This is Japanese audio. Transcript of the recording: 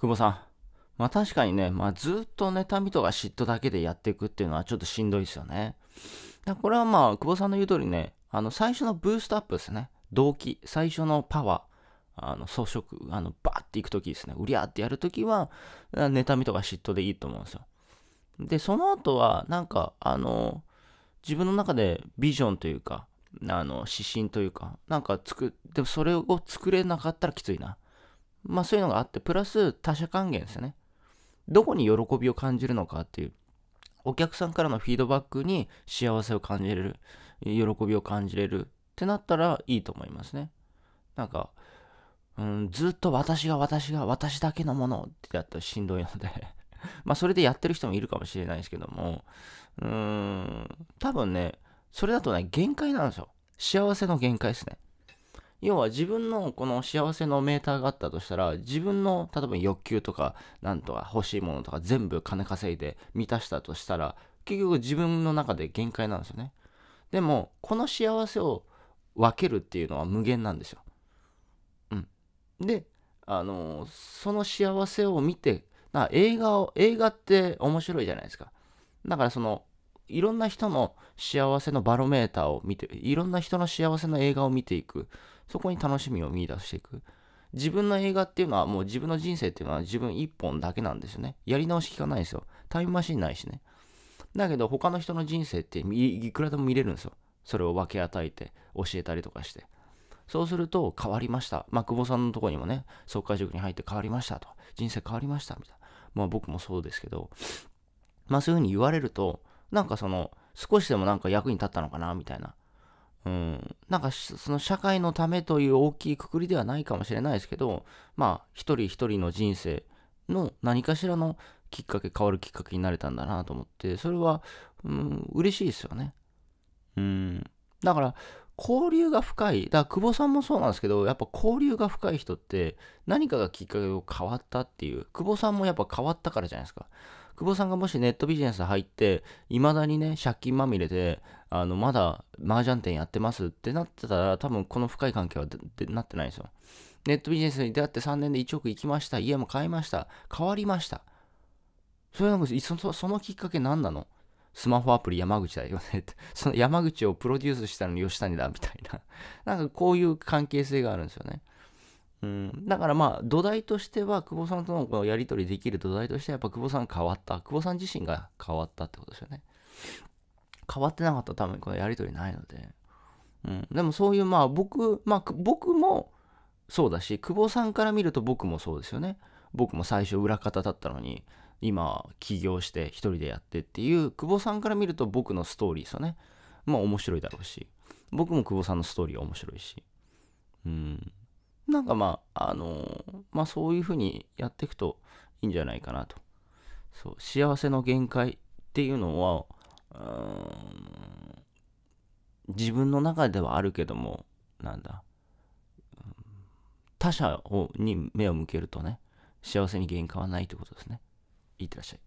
久保さん。まあ確かにね、まあずっと妬みとか嫉妬だけでやっていくっていうのはちょっとしんどいですよね。だこれはまあ、久保さんの言う通りね、あの、最初のブーストアップですね。動機、最初のパワー。あの装飾、あのバーっていくときですね、うりゃーってやるときは、妬みとか嫉妬でいいと思うんですよ。で、その後は、なんか、あの、自分の中でビジョンというか、あの指針というか、なんか作でもそれを作れなかったらきついな。まあそういうのがあって、プラス他者還元ですよね。どこに喜びを感じるのかっていう。お客さんからのフィードバックに幸せを感じれる、喜びを感じれるってなったらいいと思いますね。なんか、うん、ずっと私が私が私だけのものってやったらしんどいので まあそれでやってる人もいるかもしれないですけども、うーん、多分ね、それだとね、限界なんですよ。幸せの限界ですね。要は自分のこの幸せのメーターがあったとしたら、自分の例えば欲求とか、なんとか欲しいものとか全部金稼いで満たしたとしたら、結局自分の中で限界なんですよね。でも、この幸せを分けるっていうのは無限なんですよ。うん。で、あのその幸せを見て、な映画を、映画って面白いじゃないですか。だからそのいろんな人の幸せのバロメーターを見て、いろんな人の幸せの映画を見ていく。そこに楽しみを見出していく。自分の映画っていうのはもう自分の人生っていうのは自分一本だけなんですよね。やり直し効かないんですよ。タイムマシンないしね。だけど他の人の人生っていくらでも見れるんですよ。それを分け与えて教えたりとかして。そうすると変わりました。まあ、久保さんのとこにもね、即会塾に入って変わりましたと。人生変わりましたみたいな。まあ僕もそうですけど、まあそういうふうに言われると、なんかその、少しでもなんか役に立ったのかな、みたいな。うん、なんかその社会のためという大きいくくりではないかもしれないですけどまあ一人一人の人生の何かしらのきっかけ変わるきっかけになれたんだなと思ってそれは、うん、嬉しいですよねうんだから交流が深いだから久保さんもそうなんですけどやっぱ交流が深い人って何かがきっかけを変わったっていう久保さんもやっぱ変わったからじゃないですか久保さんがもしネットビジネス入って、未だにね、借金まみれで、あの、まだ麻雀店やってますってなってたら、多分この深い関係はでなってないですよ。ネットビジネスに出会って3年で1億行きました。家も買いました。変わりました。それはもうそ、そのきっかけ何なのスマホアプリ山口だよねって。その山口をプロデュースしたの吉谷だみたいな。なんかこういう関係性があるんですよね。うん、だからまあ土台としては久保さんとのやり取りできる土台としてはやっぱ久保さん変わった久保さん自身が変わったってことですよね変わってなかったら多分このやり取りないので、うん、でもそういうまあ僕まあ僕もそうだし久保さんから見ると僕もそうですよね僕も最初裏方だったのに今起業して一人でやってっていう久保さんから見ると僕のストーリーですよねまあ面白いだろうし僕も久保さんのストーリー面白いしうんなんかまあ、あのー、まあそういうふうにやっていくといいんじゃないかなと。そう、幸せの限界っていうのは、自分の中ではあるけども、なんだ、他者をに目を向けるとね、幸せに限界はないってことですね。いってらっしゃい。